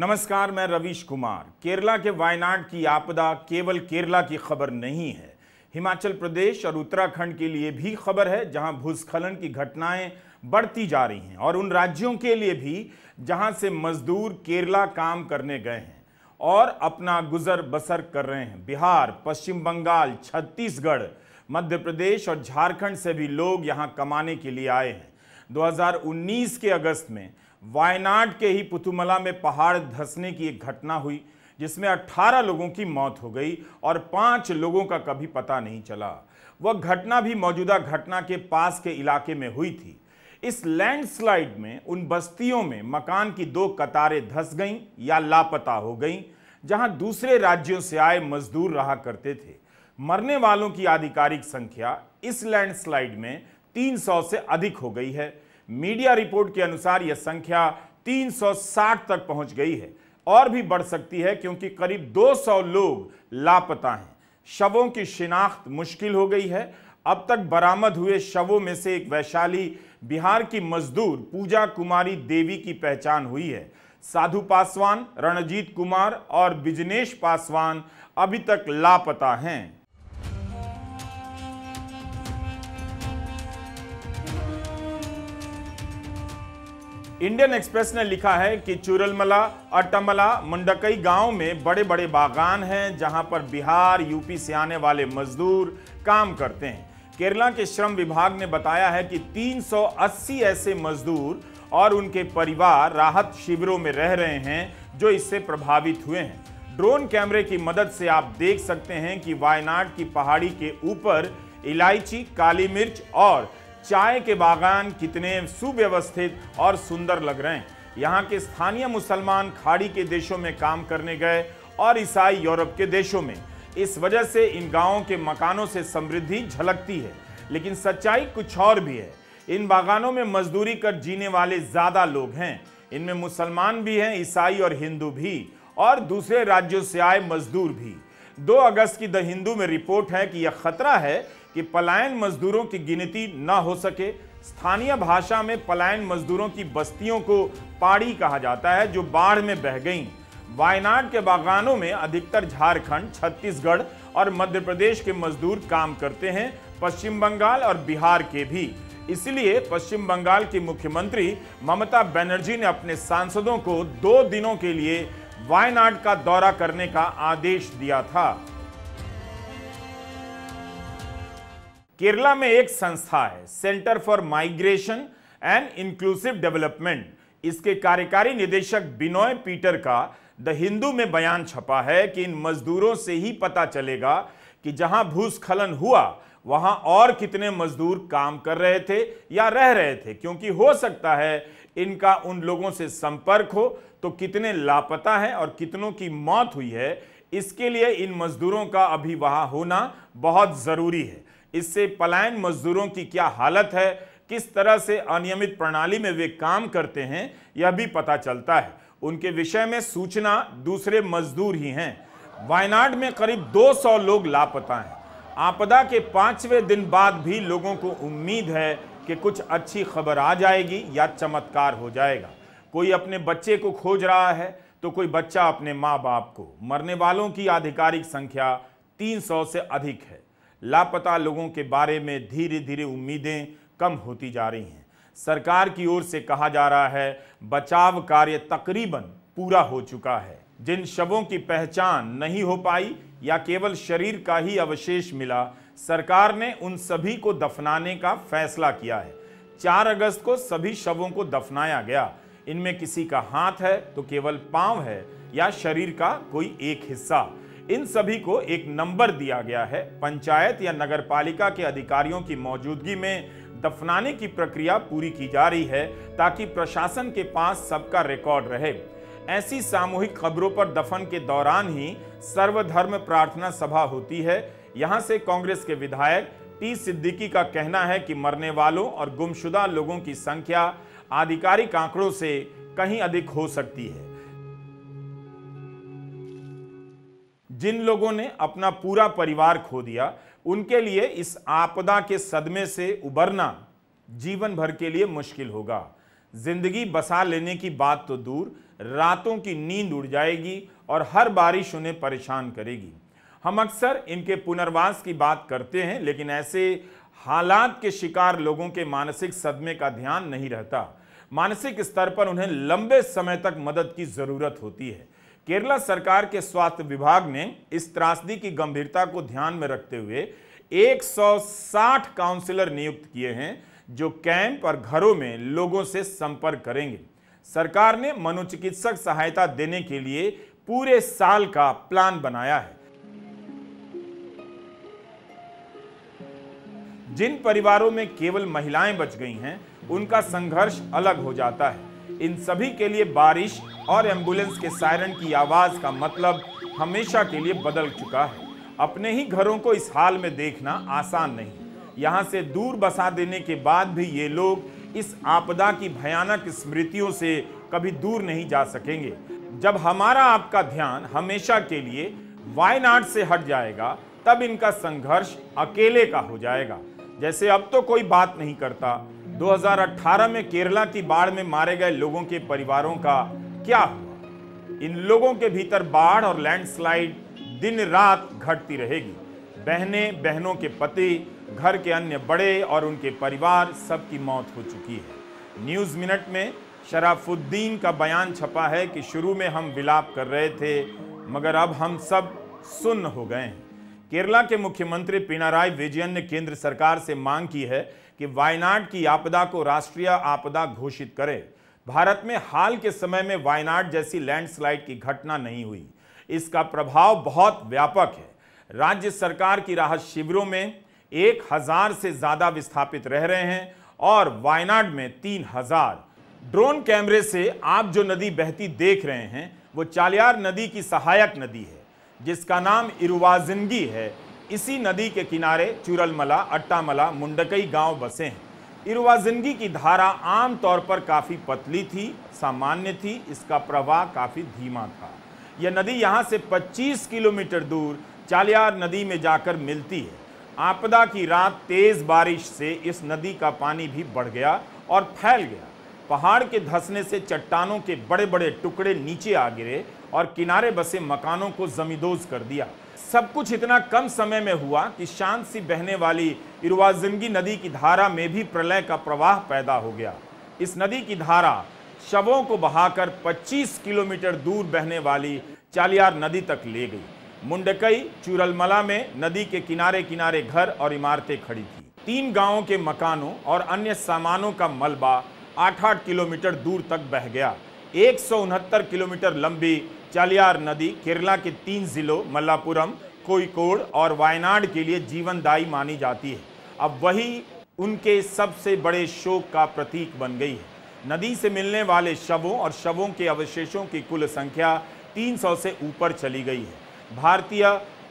नमस्कार मैं रवीश कुमार केरला के वायनाड की आपदा केवल केरला की खबर नहीं है हिमाचल प्रदेश और उत्तराखंड के लिए भी खबर है जहां भूस्खलन की घटनाएं बढ़ती जा रही हैं और उन राज्यों के लिए भी जहां से मजदूर केरला काम करने गए हैं और अपना गुजर बसर कर रहे हैं बिहार पश्चिम बंगाल छत्तीसगढ़ मध्य प्रदेश और झारखंड से भी लोग यहाँ कमाने के लिए आए हैं 2019 के अगस्त में वायनाड के ही पुतुमला में पहाड़ धसने की एक घटना हुई जिसमें 18 लोगों की मौत हो गई और पाँच लोगों का कभी पता नहीं चला वह घटना भी मौजूदा घटना के पास के इलाके में हुई थी इस लैंडस्लाइड में उन बस्तियों में मकान की दो कतारें धस गईं या लापता हो गईं जहां दूसरे राज्यों से आए मजदूर रहा करते थे मरने वालों की आधिकारिक संख्या इस लैंडस्लाइड में 300 से अधिक हो गई है मीडिया रिपोर्ट के अनुसार यह संख्या 360 तक पहुंच गई है और भी बढ़ सकती है क्योंकि करीब 200 लोग लापता हैं शवों की शिनाख्त मुश्किल हो गई है अब तक बरामद हुए शवों में से एक वैशाली बिहार की मजदूर पूजा कुमारी देवी की पहचान हुई है साधु पासवान रणजीत कुमार और बिजनेश पासवान अभी तक लापता हैं इंडियन एक्सप्रेस ने लिखा है कि चुरलमला अट्टामला मुंडकई गांव में बड़े बड़े बागान हैं जहां पर बिहार यूपी से आने वाले मजदूर काम करते हैं केरला के श्रम विभाग ने बताया है कि 380 ऐसे मजदूर और उनके परिवार राहत शिविरों में रह रहे हैं जो इससे प्रभावित हुए हैं ड्रोन कैमरे की मदद से आप देख सकते हैं कि वायनाड की पहाड़ी के ऊपर इलायची काली मिर्च और चाय के बागान कितने सुव्यवस्थित और सुंदर लग रहे हैं यहाँ के स्थानीय मुसलमान खाड़ी के देशों में काम करने गए और ईसाई यूरोप के देशों में इस वजह से इन गांवों के मकानों से समृद्धि झलकती है लेकिन सच्चाई कुछ और भी है इन बागानों में मजदूरी कर जीने वाले ज़्यादा लोग हैं इनमें मुसलमान भी हैं ईसाई और हिंदू भी और दूसरे राज्यों से आए मजदूर भी 2 अगस्त की द हिंदू में रिपोर्ट है कि यह खतरा है कि पलायन मजदूरों की गिनती न हो सके स्थानीय भाषा में पलायन मजदूरों की बस्तियों को पाड़ी कहा जाता है जो बाढ़ में बह गई वायनाड के बागानों में अधिकतर झारखंड छत्तीसगढ़ और मध्य प्रदेश के मजदूर काम करते हैं पश्चिम बंगाल और बिहार के भी इसलिए पश्चिम बंगाल की मुख्यमंत्री ममता बनर्जी ने अपने सांसदों को दो दिनों के लिए वायनाड का दौरा करने का आदेश दिया था केरला में एक संस्था है center for migration and inclusive development इसके कार्यकारी निदेशक बिनोय पीटर का द हिंदू में बयान छपा है कि इन मजदूरों से ही पता चलेगा कि जहां भूस्खलन हुआ वहां और कितने मजदूर काम कर रहे थे या रह रहे थे क्योंकि हो सकता है इनका उन लोगों से संपर्क हो तो कितने लापता हैं और कितनों की मौत हुई है इसके लिए इन मजदूरों का अभी वहां होना बहुत ज़रूरी है इससे पलायन मजदूरों की क्या हालत है किस तरह से अनियमित प्रणाली में वे काम करते हैं यह भी पता चलता है उनके विषय में सूचना दूसरे मजदूर ही हैं वायनाड में करीब 200 लोग लापता हैं आपदा के पांचवें दिन बाद भी लोगों को उम्मीद है कि कुछ अच्छी खबर आ जाएगी या चमत्कार हो जाएगा कोई अपने बच्चे को खोज रहा है तो कोई बच्चा अपने माँ बाप को मरने वालों की आधिकारिक संख्या 300 से अधिक है लापता लोगों के बारे में धीरे धीरे उम्मीदें कम होती जा रही हैं सरकार की ओर से कहा जा रहा है बचाव कार्य तकरीबन पूरा हो चुका है जिन शवों की पहचान नहीं हो पाई या केवल शरीर का ही अवशेष मिला सरकार ने उन सभी को दफनाने का फैसला किया है 4 अगस्त को सभी शवों को दफनाया गया इनमें किसी का हाथ है तो केवल पांव है या शरीर का कोई एक हिस्सा इन सभी को एक नंबर दिया गया है पंचायत या नगर पालिका के अधिकारियों की मौजूदगी में दफनाने की प्रक्रिया पूरी की जा रही है ताकि प्रशासन के पास सबका रिकॉर्ड रहे ऐसी सामूहिक खबरों पर दफन के दौरान ही सर्वधर्म प्रार्थना सभा होती है यहाँ से कांग्रेस के विधायक टी सिद्दीकी का कहना है कि मरने वालों और गुमशुदा लोगों की संख्या आधिकारिक आंकड़ों से कहीं अधिक हो सकती है जिन लोगों ने अपना पूरा परिवार खो दिया उनके लिए इस आपदा के सदमे से उबरना जीवन भर के लिए मुश्किल होगा जिंदगी बसा लेने की बात तो दूर रातों की नींद उड़ जाएगी और हर बारिश उन्हें परेशान करेगी हम अक्सर इनके पुनर्वास की बात करते हैं लेकिन ऐसे हालात के शिकार लोगों के मानसिक सदमे का ध्यान नहीं रहता मानसिक स्तर पर उन्हें लंबे समय तक मदद की ज़रूरत होती है केरला सरकार के स्वास्थ्य विभाग ने इस त्रासदी की गंभीरता को ध्यान में रखते हुए 160 काउंसलर नियुक्त किए हैं जो कैंप और घरों में लोगों से संपर्क करेंगे सरकार ने मनोचिकित्सक सहायता देने के लिए पूरे साल का प्लान बनाया है जिन परिवारों में केवल महिलाएं बच गई हैं उनका संघर्ष अलग हो जाता है इन सभी के लिए बारिश और एम्बुलेंस के सायरन की आवाज़ का मतलब हमेशा के लिए बदल चुका है अपने ही घरों को इस हाल में देखना आसान नहीं यहाँ से दूर बसा देने के बाद भी ये लोग इस आपदा की भयानक स्मृतियों से कभी दूर नहीं जा सकेंगे जब हमारा आपका ध्यान हमेशा के लिए वायनाड से हट जाएगा तब इनका संघर्ष अकेले का हो जाएगा जैसे अब तो कोई बात नहीं करता 2018 में केरला की बाढ़ में मारे गए लोगों के परिवारों का क्या हुआ इन लोगों के भीतर बाढ़ और लैंडस्लाइड दिन रात घटती रहेगी बहनें बहनों के पति घर के अन्य बड़े और उनके परिवार सबकी मौत हो चुकी है न्यूज़ मिनट में शराफुद्दीन का बयान छपा है कि शुरू में हम विलाप कर रहे थे मगर अब हम सब सुन्न हो गए हैं केरला के मुख्यमंत्री पिनाराय विजयन ने केंद्र सरकार से मांग की है कि वायनाड की आपदा को राष्ट्रीय आपदा घोषित करें भारत में हाल के समय में वायनाड जैसी लैंडस्लाइड की घटना नहीं हुई इसका प्रभाव बहुत व्यापक है राज्य सरकार की राहत शिविरों में एक हज़ार से ज़्यादा विस्थापित रह रहे हैं और वायनाड में तीन हज़ार ड्रोन कैमरे से आप जो नदी बहती देख रहे हैं वो चालियार नदी की सहायक नदी है जिसका नाम इरुवाजिंदगी है इसी नदी के किनारे चुरलमला अट्टामला मुंडकई गांव बसे हैं इरवा जिंदगी की धारा आम तौर पर काफ़ी पतली थी सामान्य थी इसका प्रवाह काफ़ी धीमा था यह नदी यहाँ से 25 किलोमीटर दूर चालियार नदी में जाकर मिलती है आपदा की रात तेज़ बारिश से इस नदी का पानी भी बढ़ गया और फैल गया पहाड़ के धंसने से चट्टानों के बड़े बड़े टुकड़े नीचे आ गिरे और किनारे बसे मकानों को जमींदोज कर दिया सब कुछ इतना कम समय में हुआ कि शांत सी बहने वाली इरवाजनगी नदी की धारा में भी प्रलय का प्रवाह पैदा हो गया इस नदी की धारा शवों को बहाकर 25 किलोमीटर दूर बहने वाली चालियार नदी तक ले गई मुंडकई चूरलमला में नदी के किनारे किनारे घर और इमारतें खड़ी थी तीन गांवों के मकानों और अन्य सामानों का मलबा आठ आठ किलोमीटर दूर तक बह गया एक किलोमीटर लंबी चालियार नदी केरला के तीन जिलों मल्लापुरम कोईकोड और वायनाड के लिए जीवनदायी मानी जाती है अब वही उनके सबसे बड़े शोक का प्रतीक बन गई है नदी से मिलने वाले शवों और शवों के अवशेषों की कुल संख्या 300 से ऊपर चली गई है भारतीय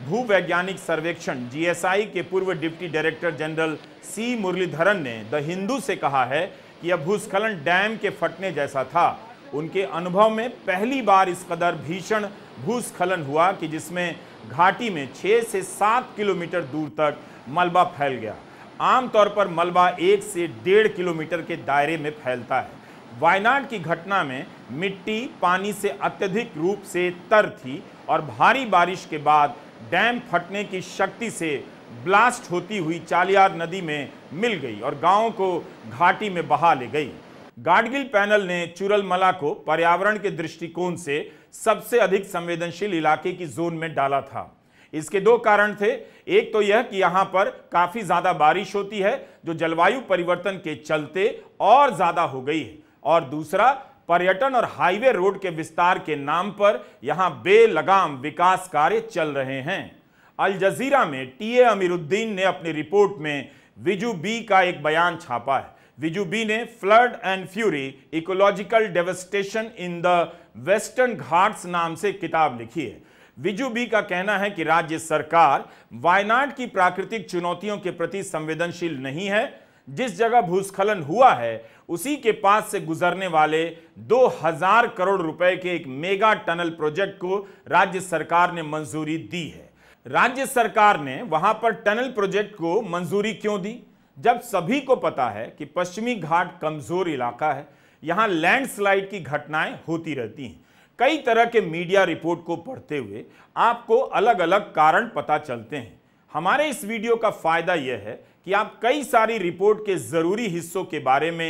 भूवैज्ञानिक सर्वेक्षण जीएसआई के पूर्व deputy director general C Muralidharan ने द हिंदू से कहा है कि यह भूस्खलन डैम के फटने जैसा था उनके अनुभव में पहली बार इस कदर भीषण भूस्खलन हुआ कि जिसमें घाटी में छः से सात किलोमीटर दूर तक मलबा फैल गया आमतौर पर मलबा एक से डेढ़ किलोमीटर के दायरे में फैलता है वायनाड की घटना में मिट्टी पानी से अत्यधिक रूप से तर थी और भारी बारिश के बाद डैम फटने की शक्ति से ब्लास्ट होती हुई चालियार नदी में मिल गई और गांवों को घाटी में बहा ले गई गाडगिल पैनल ने चुरलमला को पर्यावरण के दृष्टिकोण से सबसे अधिक संवेदनशील इलाके की जोन में डाला था इसके दो कारण थे एक तो यह कि यहां पर काफ़ी ज़्यादा बारिश होती है जो जलवायु परिवर्तन के चलते और ज़्यादा हो गई है और दूसरा पर्यटन और हाईवे रोड के विस्तार के नाम पर यहां बेलगाम विकास कार्य चल रहे हैं अल जजीरा में टीए अमीरुद्दीन ने अपनी रिपोर्ट में विजू बी का एक बयान छापा है विजू बी ने flood and fury ecological devastation in the western Ghats नाम से किताब लिखी है विजू बी का कहना है कि राज्य सरकार वायनाड की प्राकृतिक चुनौतियों के प्रति संवेदनशील नहीं है जिस जगह भूस्खलन हुआ है उसी के पास से गुजरने वाले 2000 करोड़ रुपए के एक मेगा टनल प्रोजेक्ट को राज्य सरकार ने मंजूरी दी है राज्य सरकार ने वहां पर टनल प्रोजेक्ट को मंजूरी क्यों दी जब सभी को पता है कि पश्चिमी घाट कमजोर इलाका है यहां लैंडस्लाइड की घटनाएं होती रहती हैं कई तरह के मीडिया रिपोर्ट को पढ़ते हुए आपको अलग अलग कारण पता चलते हैं हमारे इस वीडियो का फायदा यह है कि आप कई सारी रिपोर्ट के ज़रूरी हिस्सों के बारे में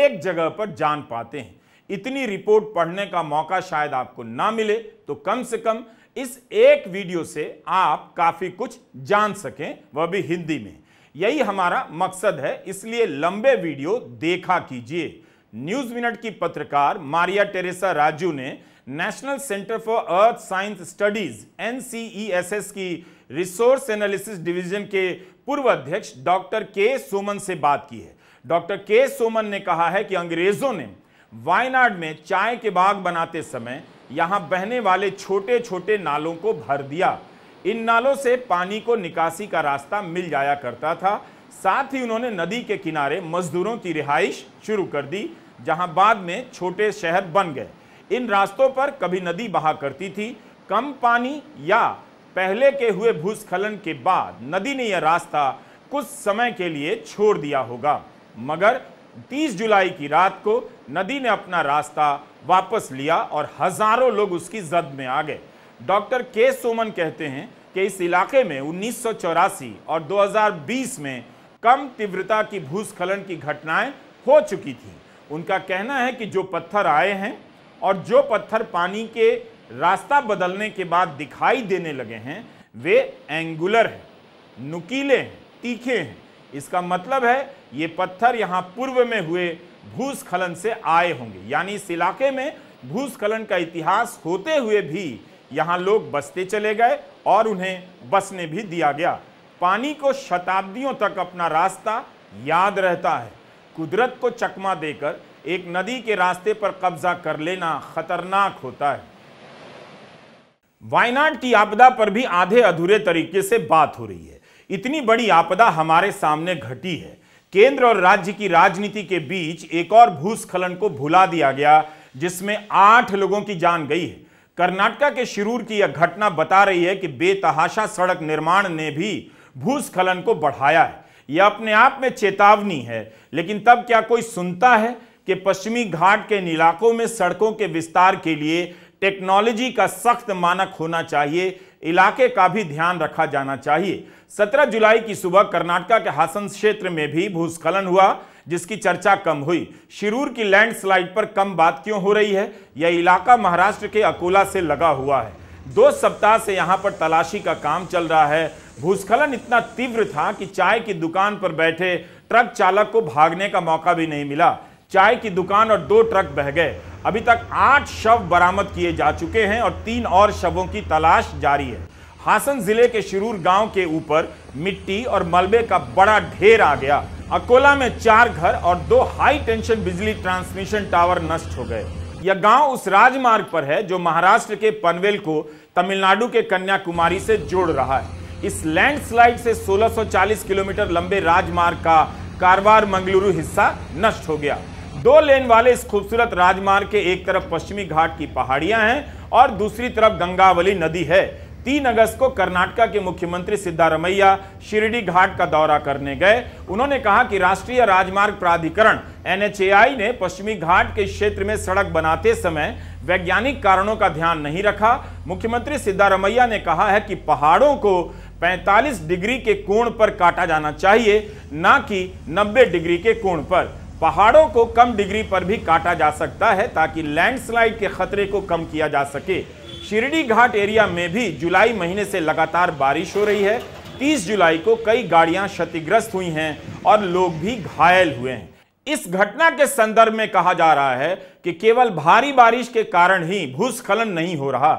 एक जगह पर जान पाते हैं इतनी रिपोर्ट पढ़ने का मौका शायद आपको ना मिले तो कम से कम इस एक वीडियो से आप काफ़ी कुछ जान सकें वह भी हिंदी में यही हमारा मकसद है इसलिए लंबे वीडियो देखा कीजिए न्यूज मिनट की पत्रकार मारिया टेरेसा राजू ने national center for earth science studies NCESS की रिसोर्स एनालिसिस डिवीजन के पूर्व अध्यक्ष डॉक्टर के सोमन से बात की है डॉक्टर के सोमन ने कहा है कि अंग्रेजों ने वायनाड में चाय के बाग बनाते समय यहां बहने वाले छोटे छोटे नालों को भर दिया इन नालों से पानी को निकासी का रास्ता मिल जाया करता था साथ ही उन्होंने नदी के किनारे मजदूरों की रिहाइश शुरू कर दी जहां बाद में छोटे शहर बन गए इन रास्तों पर कभी नदी बहा करती थी कम पानी या पहले के हुए भूस्खलन के बाद नदी ने यह रास्ता कुछ समय के लिए छोड़ दिया होगा मगर 30 जुलाई की रात को नदी ने अपना रास्ता वापस लिया और हजारों लोग उसकी जद में आ गए डॉक्टर के सोमन कहते हैं कि इस इलाके में उन्नीस और 2020 में कम तीव्रता की भूस्खलन की घटनाएं हो चुकी थी उनका कहना है कि जो पत्थर आए हैं और जो पत्थर पानी के रास्ता बदलने के बाद दिखाई देने लगे हैं वे एंगुलर हैं नुकीले हैं तीखे हैं इसका मतलब है ये पत्थर यहाँ पूर्व में हुए भूस्खलन से आए होंगे यानी इस इलाके में भूस्खलन का इतिहास होते हुए भी यहाँ लोग बसते चले गए और उन्हें बसने भी दिया गया पानी को शताब्दियों तक अपना रास्ता याद रहता है कुदरत को चकमा देकर एक नदी के रास्ते पर कब्जा कर लेना खतरनाक होता है वायनाड की आपदा पर भी आधे अधूरे तरीके से बात हो रही है इतनी बड़ी आपदा हमारे सामने घटी है केंद्र और राज्य की राजनीति के बीच एक और भूस्खलन को भुला दिया गया जिसमें आठ लोगों की जान गई है कर्नाटका के शिरूर की यह घटना बता रही है कि बेतहाशा सड़क निर्माण ने भी भूस्खलन को बढ़ाया है यह अपने आप में चेतावनी है लेकिन तब क्या कोई सुनता है कि पश्चिमी घाट के इलाकों में सड़कों के विस्तार के लिए टेक्नोलॉजी का सख्त मानक होना चाहिए इलाके का भी ध्यान रखा जाना चाहिए 17 जुलाई की सुबह कर्नाटका के हासन क्षेत्र में भी भूस्खलन हुआ जिसकी चर्चा कम हुई शिरूर की लैंडस्लाइड पर कम बात क्यों हो रही है यह इलाका महाराष्ट्र के अकोला से लगा हुआ है दो सप्ताह से यहाँ पर तलाशी का काम चल रहा है भूस्खलन इतना तीव्र था कि चाय की दुकान पर बैठे ट्रक चालक को भागने का मौका भी नहीं मिला चाय की दुकान और दो ट्रक बह गए अभी तक आठ शव बरामद किए जा चुके हैं और तीन और शवों की तलाश जारी है हासन जिले के शिरूर गांव के ऊपर मिट्टी और मलबे का बड़ा ढेर आ गया अकोला में चार घर और दो हाई टेंशन बिजली ट्रांसमिशन टावर नष्ट हो गए यह गांव उस राजमार्ग पर है जो महाराष्ट्र के पनवेल को तमिलनाडु के कन्याकुमारी से जोड़ रहा है इस लैंडस्लाइड से 1640 किलोमीटर लंबे राजमार्ग का कारवार मंगलुरु हिस्सा नष्ट हो गया दो लेन वाले इस खूबसूरत राजमार्ग के एक तरफ पश्चिमी घाट की पहाड़ियां हैं और दूसरी तरफ गंगावली नदी है तीन अगस्त को कर्नाटका के मुख्यमंत्री सिद्धारमैया शिरडी घाट का दौरा करने गए उन्होंने कहा कि राष्ट्रीय राजमार्ग प्राधिकरण एन ने पश्चिमी घाट के क्षेत्र में सड़क बनाते समय वैज्ञानिक कारणों का ध्यान नहीं रखा मुख्यमंत्री सिद्धारमैया ने कहा है कि पहाड़ों को 45 डिग्री के कोण पर काटा जाना चाहिए ना कि 90 डिग्री के कोण पर पहाड़ों को कम डिग्री पर भी काटा जा सकता है ताकि लैंडस्लाइड के खतरे को कम किया जा सके शिरडी घाट एरिया में भी जुलाई महीने से लगातार बारिश हो रही है 30 जुलाई को कई गाड़ियां क्षतिग्रस्त हुई हैं और लोग भी घायल हुए हैं इस घटना के संदर्भ में कहा जा रहा है कि केवल भारी बारिश के कारण ही भूस्खलन नहीं हो रहा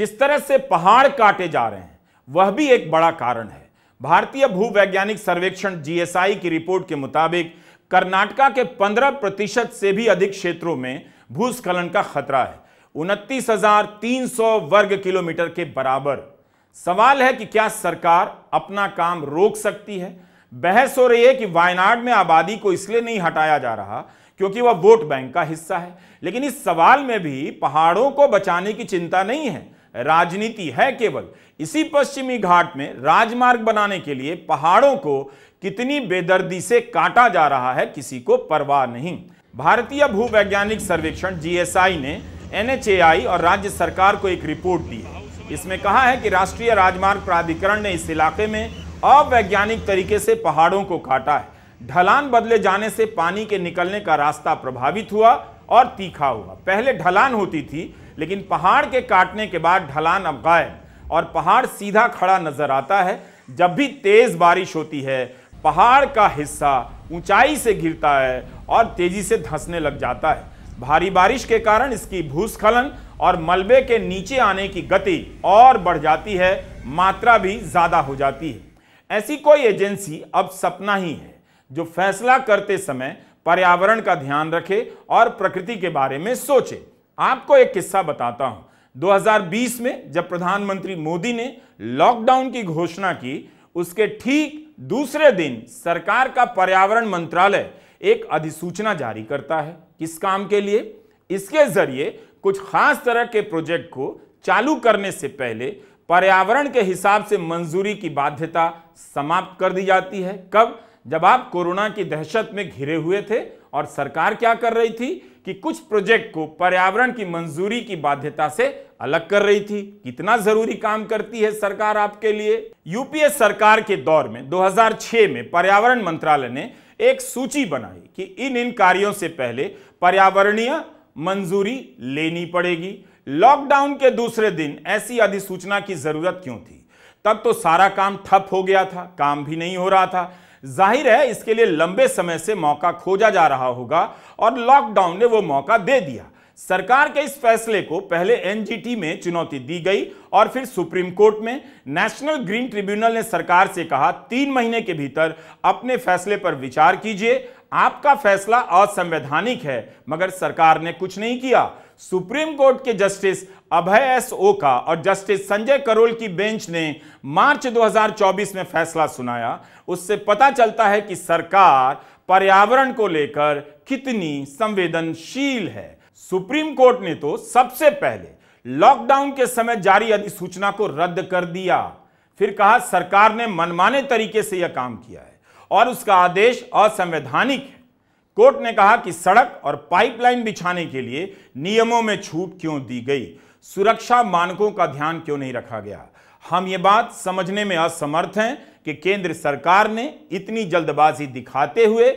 जिस तरह से पहाड़ काटे जा रहे हैं वह भी एक बड़ा कारण है भारतीय भूवैज्ञानिक सर्वेक्षण जीएसआई की रिपोर्ट के मुताबिक कर्नाटका के 15 प्रतिशत से भी अधिक क्षेत्रों में भूस्खलन का खतरा है उनतीस वर्ग किलोमीटर के बराबर सवाल है कि क्या सरकार अपना काम रोक सकती है बहस हो रही है कि वायनाड में आबादी को इसलिए नहीं हटाया जा रहा क्योंकि वह वोट बैंक का हिस्सा है लेकिन इस सवाल में भी पहाड़ों को बचाने की चिंता नहीं है राजनीति है केवल इसी पश्चिमी घाट में राजमार्ग बनाने के लिए पहाड़ों को कितनी बेदर्दी से काटा जा रहा है किसी को परवाह नहीं भारतीय भूवैज्ञानिक सर्वेक्षण जीएसआई ने एनएचएआई और राज्य सरकार को एक रिपोर्ट दी है इसमें कहा है कि राष्ट्रीय राजमार्ग प्राधिकरण ने इस इलाके में अवैज्ञानिक तरीके से पहाड़ों को काटा है ढलान बदले जाने से पानी के निकलने का रास्ता प्रभावित हुआ और तीखा हुआ पहले ढलान होती थी लेकिन पहाड़ के काटने के बाद ढलान अब गायब और पहाड़ सीधा खड़ा नजर आता है जब भी तेज बारिश होती है पहाड़ का हिस्सा ऊंचाई से गिरता है और तेजी से धंसने लग जाता है भारी बारिश के कारण इसकी भूस्खलन और मलबे के नीचे आने की गति और बढ़ जाती है मात्रा भी ज़्यादा हो जाती है ऐसी कोई एजेंसी अब सपना ही है जो फैसला करते समय पर्यावरण का ध्यान रखे और प्रकृति के बारे में सोचे आपको एक किस्सा बताता हूं 2020 में जब प्रधानमंत्री मोदी ने लॉकडाउन की घोषणा की उसके ठीक दूसरे दिन सरकार का पर्यावरण मंत्रालय एक अधिसूचना जारी करता है किस काम के लिए इसके जरिए कुछ खास तरह के प्रोजेक्ट को चालू करने से पहले पर्यावरण के हिसाब से मंजूरी की बाध्यता समाप्त कर दी जाती है कब जब आप कोरोना की दहशत में घिरे हुए थे और सरकार क्या कर रही थी कि कुछ प्रोजेक्ट को पर्यावरण की मंजूरी की बाध्यता से अलग कर रही थी कितना जरूरी काम करती है सरकार आपके लिए यूपीए सरकार के दौर में 2006 में पर्यावरण मंत्रालय ने एक सूची बनाई कि इन इन कार्यों से पहले पर्यावरणीय मंजूरी लेनी पड़ेगी लॉकडाउन के दूसरे दिन ऐसी अधिसूचना की जरूरत क्यों थी तब तो सारा काम ठप हो गया था काम भी नहीं हो रहा था जाहिर है इसके लिए लंबे समय से मौका खोजा जा रहा होगा और लॉकडाउन ने वो मौका दे दिया सरकार के इस फैसले को पहले एनजीटी में चुनौती दी गई और फिर सुप्रीम कोर्ट में नेशनल ग्रीन ट्रिब्यूनल ने सरकार से कहा तीन महीने के भीतर अपने फैसले पर विचार कीजिए आपका फैसला असंवैधानिक है मगर सरकार ने कुछ नहीं किया सुप्रीम कोर्ट के जस्टिस अभय एस ओका और जस्टिस संजय करोल की बेंच ने मार्च 2024 में फैसला सुनाया उससे पता चलता है कि सरकार पर्यावरण को लेकर कितनी संवेदनशील है सुप्रीम कोर्ट ने तो सबसे पहले लॉकडाउन के समय जारी अधिसूचना को रद्द कर दिया फिर कहा सरकार ने मनमाने तरीके से यह काम किया है और उसका आदेश असंवैधानिक है कोर्ट ने कहा कि सड़क और पाइपलाइन बिछाने के लिए नियमों में छूट क्यों दी गई सुरक्षा मानकों का ध्यान क्यों नहीं रखा गया हम ये बात समझने में असमर्थ हैं कि केंद्र सरकार ने इतनी जल्दबाजी दिखाते हुए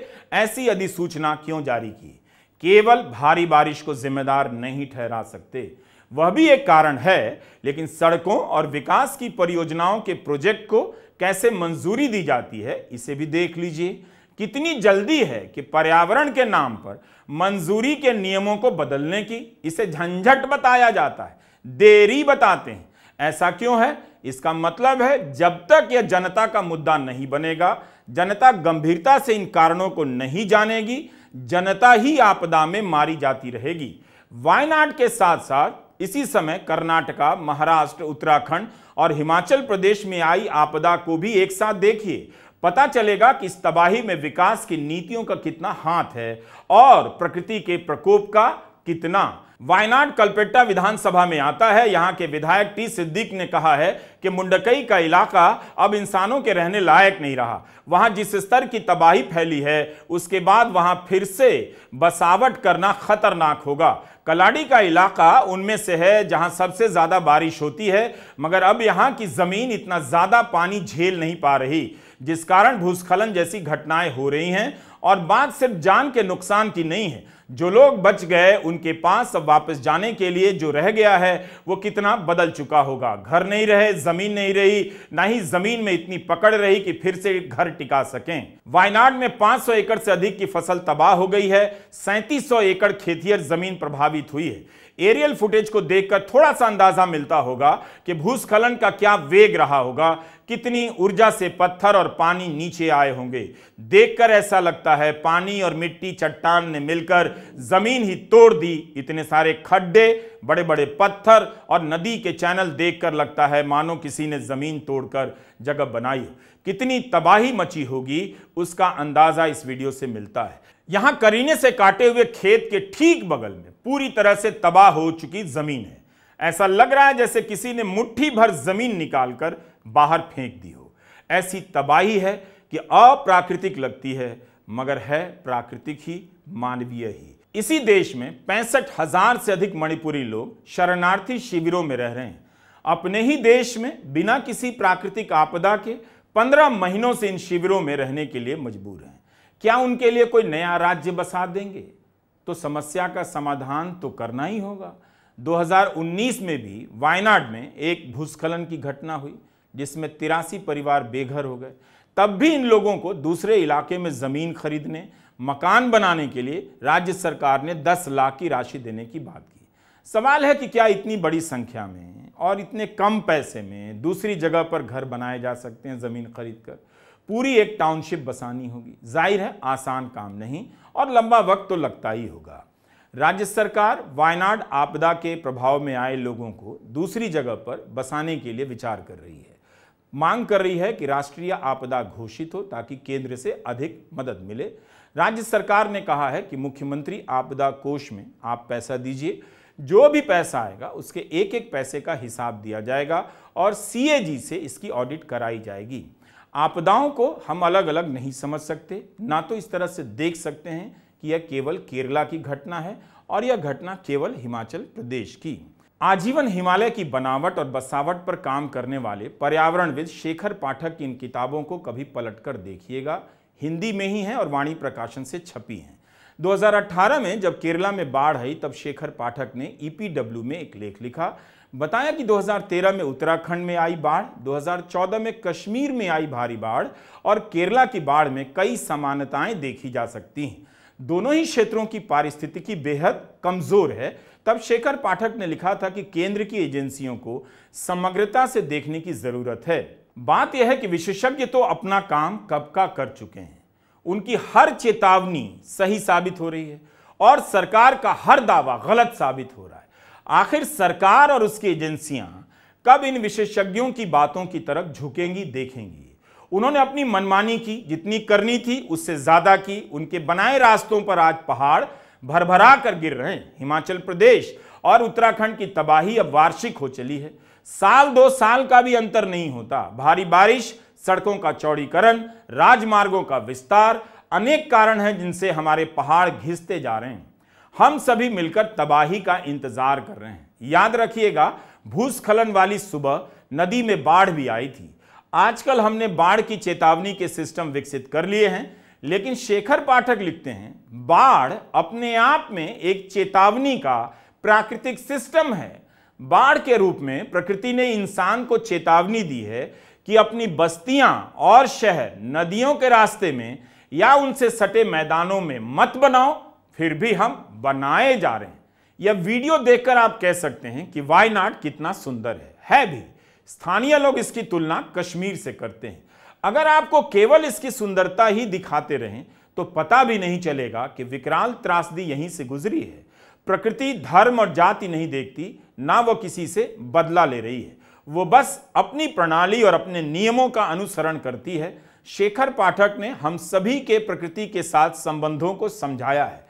ऐसी अधिसूचना क्यों जारी की केवल भारी बारिश को जिम्मेदार नहीं ठहरा सकते वह भी एक कारण है लेकिन सड़कों और विकास की परियोजनाओं के प्रोजेक्ट को कैसे मंजूरी दी जाती है इसे भी देख लीजिए कितनी जल्दी है कि पर्यावरण के नाम पर मंजूरी के नियमों को बदलने की इसे झंझट बताया जाता है देरी बताते हैं ऐसा क्यों है इसका मतलब है जब तक यह जनता का मुद्दा नहीं बनेगा जनता गंभीरता से इन कारणों को नहीं जानेगी जनता ही आपदा में मारी जाती रहेगी वायनाड के साथ साथ इसी समय कर्नाटका महाराष्ट्र उत्तराखंड और हिमाचल प्रदेश में आई आपदा को भी एक साथ देखिए पता चलेगा कि इस तबाही में विकास की नीतियों का कितना हाथ है और प्रकृति के प्रकोप का कितना वायनाड कलपेट्टा विधानसभा में आता है यहाँ के विधायक टी सिद्दीक ने कहा है कि मुंडकई का इलाका अब इंसानों के रहने लायक नहीं रहा वहां जिस स्तर की तबाही फैली है उसके बाद वहां फिर से बसावट करना खतरनाक होगा कलाड़ी का इलाका उनमें से है जहां सबसे ज़्यादा बारिश होती है मगर अब यहां की ज़मीन इतना ज़्यादा पानी झेल नहीं पा रही जिस कारण भूस्खलन जैसी घटनाएं हो रही हैं और बात सिर्फ जान के नुकसान की नहीं है जो लोग बच गए उनके पास अब वापस जाने के लिए जो रह गया है वो कितना बदल चुका होगा घर नहीं रहे जमीन नहीं रही ना ही जमीन में इतनी पकड़ रही कि फिर से घर टिका सकें वायनाड में 500 एकड़ से अधिक की फसल तबाह हो गई है सैंतीस एकड़ खेतीयर जमीन प्रभावित हुई है एरियल फुटेज को देखकर थोड़ा सा अंदाजा मिलता होगा कि भूस्खलन का क्या वेग रहा होगा कितनी ऊर्जा से पत्थर और पानी नीचे आए होंगे देखकर ऐसा लगता है पानी और मिट्टी चट्टान ने मिलकर जमीन ही तोड़ दी इतने सारे खड्डे बड़े बड़े पत्थर और नदी के चैनल देखकर लगता है मानो किसी ने जमीन तोड़कर जगह बनाई कितनी तबाही मची होगी उसका अंदाजा इस वीडियो से मिलता है यहां करीने से काटे हुए खेत के ठीक बगल में पूरी तरह से तबाह हो चुकी जमीन है ऐसा लग रहा है जैसे किसी ने मुट्ठी भर जमीन निकालकर बाहर फेंक दी हो ऐसी तबाही है कि अप्राकृतिक लगती है मगर है प्राकृतिक ही मानवीय ही इसी देश में पैंसठ हजार से अधिक मणिपुरी लोग शरणार्थी शिविरों में रह रहे हैं अपने ही देश में बिना किसी प्राकृतिक आपदा के पंद्रह महीनों से इन शिविरों में रहने के लिए मजबूर हैं क्या उनके लिए कोई नया राज्य बसा देंगे तो समस्या का समाधान तो करना ही होगा 2019 में भी वायनाड में एक भूस्खलन की घटना हुई जिसमें तिरासी परिवार बेघर हो गए तब भी इन लोगों को दूसरे इलाके में ज़मीन खरीदने मकान बनाने के लिए राज्य सरकार ने 10 लाख की राशि देने की बात की सवाल है कि क्या इतनी बड़ी संख्या में और इतने कम पैसे में दूसरी जगह पर घर बनाए जा सकते हैं ज़मीन खरीद कर पूरी एक टाउनशिप बसानी होगी जाहिर है आसान काम नहीं और लंबा वक्त तो लगता ही होगा राज्य सरकार वायनाड आपदा के प्रभाव में आए लोगों को दूसरी जगह पर बसाने के लिए विचार कर रही है मांग कर रही है कि राष्ट्रीय आपदा घोषित हो ताकि केंद्र से अधिक मदद मिले राज्य सरकार ने कहा है कि मुख्यमंत्री आपदा कोष में आप पैसा दीजिए जो भी पैसा आएगा उसके एक एक पैसे का हिसाब दिया जाएगा और सीएजी से इसकी ऑडिट कराई जाएगी आपदाओं को हम अलग अलग नहीं समझ सकते ना तो इस तरह से देख सकते हैं कि यह केवल केरला की घटना है और यह घटना केवल हिमाचल प्रदेश की आजीवन हिमालय की बनावट और बसावट पर काम करने वाले पर्यावरणविद शेखर पाठक की इन किताबों को कभी पलटकर देखिएगा हिंदी में ही हैं और वाणी प्रकाशन से छपी हैं 2018 में जब केरला में बाढ़ आई तब शेखर पाठक ने ईपीडब्ल्यू e में एक लेख लिखा बताया कि 2013 में उत्तराखंड में आई बाढ़ 2014 में कश्मीर में आई भारी बाढ़ और केरला की बाढ़ में कई समानताएं देखी जा सकती हैं दोनों ही क्षेत्रों की पारिस्थितिकी बेहद कमजोर है तब शेखर पाठक ने लिखा था कि केंद्र की एजेंसियों को समग्रता से देखने की जरूरत है बात यह है कि विशेषज्ञ तो अपना काम कब का कर चुके हैं उनकी हर चेतावनी सही साबित हो रही है और सरकार का हर दावा गलत साबित हो रहा है आखिर सरकार और उसकी एजेंसियां कब इन विशेषज्ञों की बातों की तरफ झुकेंगी देखेंगी उन्होंने अपनी मनमानी की जितनी करनी थी उससे ज्यादा की उनके बनाए रास्तों पर आज पहाड़ भरभरा कर गिर रहे हैं हिमाचल प्रदेश और उत्तराखंड की तबाही अब वार्षिक हो चली है साल दो साल का भी अंतर नहीं होता भारी बारिश सड़कों का चौड़ीकरण राजमार्गों का विस्तार अनेक कारण हैं जिनसे हमारे पहाड़ घिसते जा रहे हैं हम सभी मिलकर तबाही का इंतजार कर रहे हैं याद रखिएगा भूस्खलन वाली सुबह नदी में बाढ़ भी आई थी आजकल हमने बाढ़ की चेतावनी के सिस्टम विकसित कर लिए हैं लेकिन शेखर पाठक लिखते हैं बाढ़ अपने आप में एक चेतावनी का प्राकृतिक सिस्टम है बाढ़ के रूप में प्रकृति ने इंसान को चेतावनी दी है कि अपनी बस्तियां और शहर नदियों के रास्ते में या उनसे सटे मैदानों में मत बनाओ फिर भी हम बनाए जा रहे हैं यह वीडियो देखकर आप कह सकते हैं कि वायनाड कितना सुंदर है है भी स्थानीय लोग इसकी तुलना कश्मीर से करते हैं अगर आपको केवल इसकी सुंदरता ही दिखाते रहें तो पता भी नहीं चलेगा कि विकराल त्रासदी यहीं से गुजरी है प्रकृति धर्म और जाति नहीं देखती ना वो किसी से बदला ले रही है वो बस अपनी प्रणाली और अपने नियमों का अनुसरण करती है शेखर पाठक ने हम सभी के प्रकृति के साथ संबंधों को समझाया है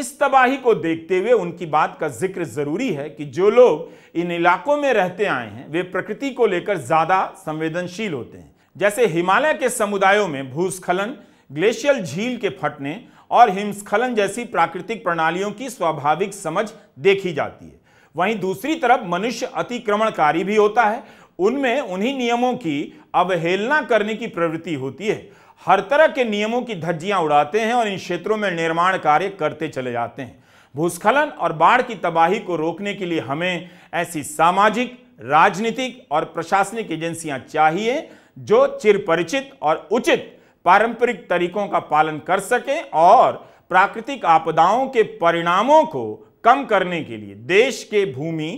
इस तबाही को देखते हुए उनकी बात का जिक्र जरूरी है कि जो लोग इन इलाकों में रहते आए हैं वे प्रकृति को लेकर ज्यादा संवेदनशील होते हैं जैसे हिमालय के समुदायों में भूस्खलन ग्लेशियल झील के फटने और हिमस्खलन जैसी प्राकृतिक प्रणालियों की स्वाभाविक समझ देखी जाती है वहीं दूसरी तरफ मनुष्य अतिक्रमणकारी भी होता है उनमें उन्हीं नियमों की अवहेलना करने की प्रवृत्ति होती है हर तरह के नियमों की धज्जियां उड़ाते हैं और इन क्षेत्रों में निर्माण कार्य करते चले जाते हैं भूस्खलन और बाढ़ की तबाही को रोकने के लिए हमें ऐसी सामाजिक राजनीतिक और प्रशासनिक एजेंसियां चाहिए जो चिरपरिचित और उचित पारंपरिक तरीकों का पालन कर सकें और प्राकृतिक आपदाओं के परिणामों को कम करने के लिए देश के भूमि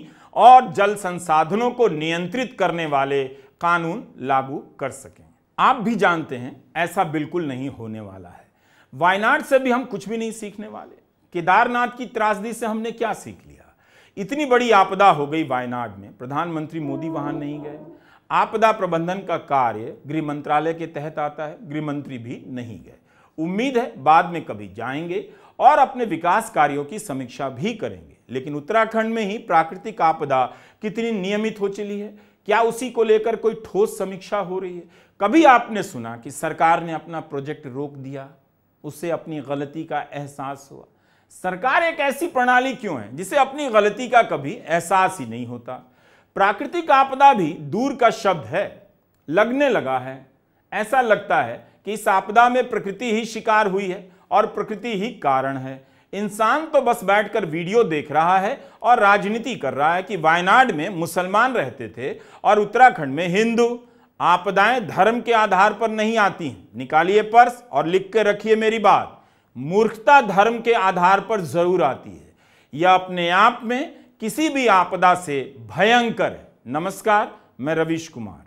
और जल संसाधनों को नियंत्रित करने वाले कानून लागू कर सकें आप भी जानते हैं ऐसा बिल्कुल नहीं होने वाला है वायनाड से भी हम कुछ भी नहीं सीखने वाले केदारनाथ की त्रासदी से हमने क्या सीख लिया इतनी बड़ी आपदा हो गई वायनाड में प्रधानमंत्री मोदी वहां नहीं गए आपदा प्रबंधन का कार्य गृह मंत्रालय के तहत आता है गृह मंत्री भी नहीं गए उम्मीद है बाद में कभी जाएंगे और अपने विकास कार्यों की समीक्षा भी करेंगे लेकिन उत्तराखंड में ही प्राकृतिक आपदा कितनी नियमित हो चली है क्या उसी को लेकर कोई ठोस समीक्षा हो रही है कभी आपने सुना कि सरकार ने अपना प्रोजेक्ट रोक दिया उससे अपनी गलती का एहसास हुआ सरकार एक ऐसी प्रणाली क्यों है जिसे अपनी गलती का कभी एहसास ही नहीं होता प्राकृतिक आपदा भी दूर का शब्द है लगने लगा है ऐसा लगता है कि इस आपदा में प्रकृति ही शिकार हुई है और प्रकृति ही कारण है इंसान तो बस बैठकर वीडियो देख रहा है और राजनीति कर रहा है कि वायनाड में मुसलमान रहते थे और उत्तराखंड में हिंदू आपदाएं धर्म के आधार पर नहीं आती हैं निकालिए पर्स और लिख कर रखिए मेरी बात मूर्खता धर्म के आधार पर जरूर आती है यह अपने आप में किसी भी आपदा से भयंकर है नमस्कार मैं रवीश कुमार